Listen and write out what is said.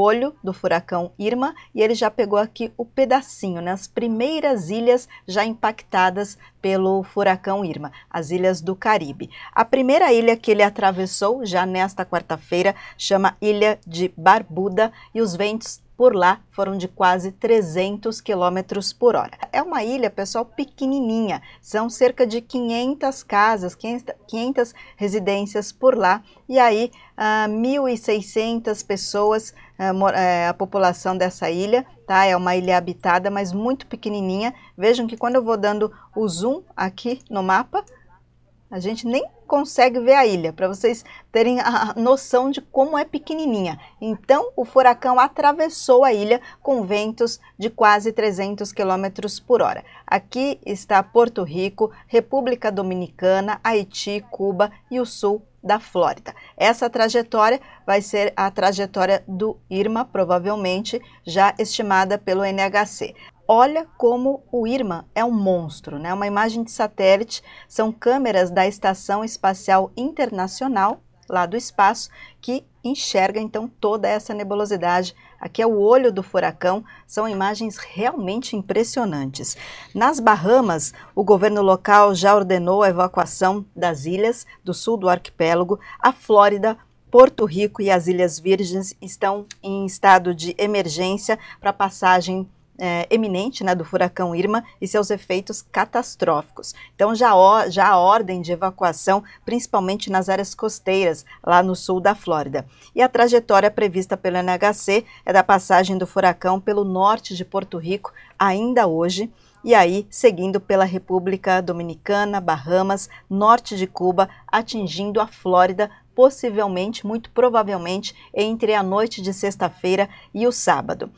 olho do furacão Irma e ele já pegou aqui o pedacinho, né, as primeiras ilhas já impactadas pelo furacão Irma, as ilhas do Caribe. A primeira ilha que ele atravessou já nesta quarta-feira chama Ilha de Barbuda e os ventos por lá foram de quase 300 km por hora. É uma ilha, pessoal, pequenininha. São cerca de 500 casas, 500 residências por lá. E aí, 1.600 ah, pessoas, ah, eh, a população dessa ilha, tá? É uma ilha habitada, mas muito pequenininha. Vejam que quando eu vou dando o zoom aqui no mapa, a gente nem consegue ver a ilha, para vocês terem a noção de como é pequenininha. Então, o furacão atravessou a ilha com ventos de quase 300 km por hora. Aqui está Porto Rico, República Dominicana, Haiti, Cuba e o sul da Flórida. Essa trajetória vai ser a trajetória do Irma, provavelmente já estimada pelo NHC. Olha como o IRMA é um monstro, né? Uma imagem de satélite são câmeras da Estação Espacial Internacional, lá do espaço, que enxerga então toda essa nebulosidade. Aqui é o olho do furacão, são imagens realmente impressionantes. Nas Bahamas, o governo local já ordenou a evacuação das ilhas do sul do arquipélago. A Flórida Porto Rico e as Ilhas Virgens estão em estado de emergência para passagem é, eminente né, do furacão Irma e seus efeitos catastróficos. Então, já, o, já há ordem de evacuação, principalmente nas áreas costeiras, lá no sul da Flórida. E a trajetória prevista pelo NHC é da passagem do furacão pelo norte de Porto Rico ainda hoje e aí seguindo pela República Dominicana, Bahamas, norte de Cuba, atingindo a Flórida, possivelmente, muito provavelmente, entre a noite de sexta-feira e o sábado.